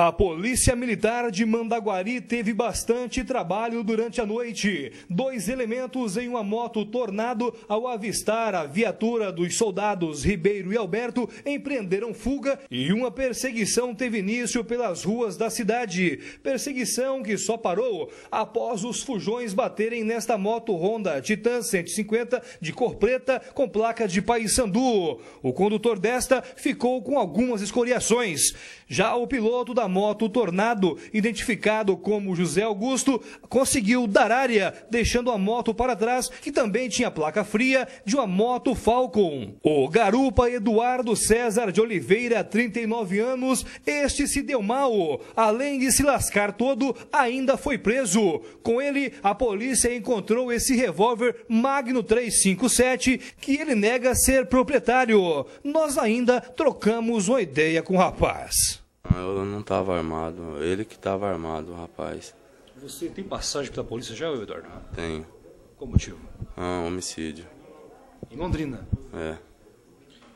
A Polícia Militar de Mandaguari teve bastante trabalho durante a noite. Dois elementos em uma moto tornado, ao avistar a viatura dos soldados Ribeiro e Alberto, empreenderam fuga e uma perseguição teve início pelas ruas da cidade. Perseguição que só parou após os fujões baterem nesta moto Honda Titan 150 de cor preta com placa de Paysandu. O condutor desta ficou com algumas escoriações. Já o piloto da moto, o Tornado, identificado como José Augusto, conseguiu dar área, deixando a moto para trás, que também tinha placa fria de uma moto Falcon. O garupa Eduardo César de Oliveira, 39 anos, este se deu mal. Além de se lascar todo, ainda foi preso. Com ele, a polícia encontrou esse revólver Magno 357, que ele nega ser proprietário. Nós ainda trocamos uma ideia com o rapaz. Eu não estava armado, ele que estava armado, rapaz. Você tem passagem pela polícia já, Eduardo? Tenho. Qual motivo? Ah, homicídio. Em Londrina? É.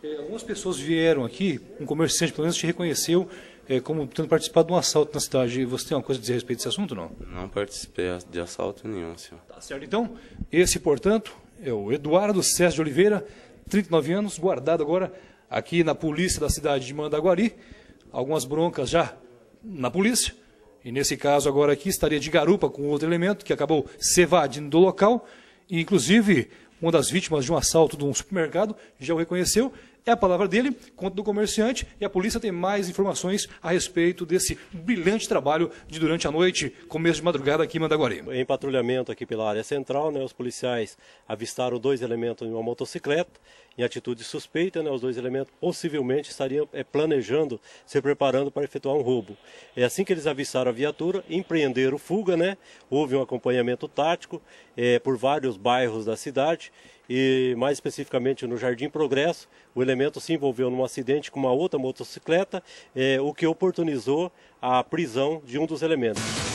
é algumas pessoas vieram aqui, um comerciante pelo menos te reconheceu é, como tendo participado de um assalto na cidade. Você tem alguma coisa a dizer a respeito desse assunto, não? Não participei de assalto nenhum, senhor. Tá certo. Então, esse, portanto, é o Eduardo César de Oliveira, 39 anos, guardado agora aqui na polícia da cidade de Mandaguari algumas broncas já na polícia. E nesse caso agora aqui estaria de garupa com outro elemento que acabou se evadindo do local. E inclusive uma das vítimas de um assalto de um supermercado já o reconheceu é a palavra dele, quanto do comerciante, e a polícia tem mais informações a respeito desse brilhante trabalho de durante a noite, começo de madrugada aqui em Mandaguari. Em patrulhamento aqui pela área central, né, os policiais avistaram dois elementos em uma motocicleta, em atitude suspeita, né, os dois elementos possivelmente estariam é, planejando, se preparando para efetuar um roubo. É assim que eles avistaram a viatura, empreenderam fuga, né, houve um acompanhamento tático é, por vários bairros da cidade e mais especificamente no Jardim Progresso, o elemento se envolveu num acidente com uma outra motocicleta, eh, o que oportunizou a prisão de um dos elementos.